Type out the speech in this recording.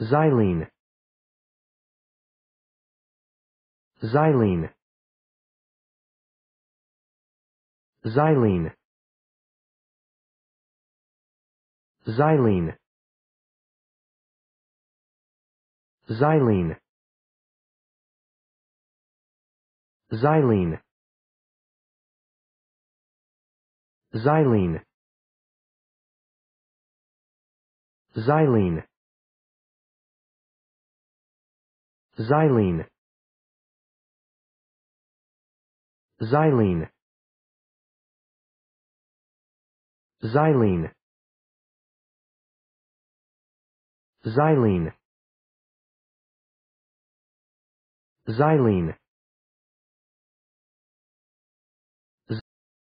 Xylene Xylene Xylene Xylene Xylene Xylene Xylene Xylene Xylene Xylene Xylene Xylene Xylene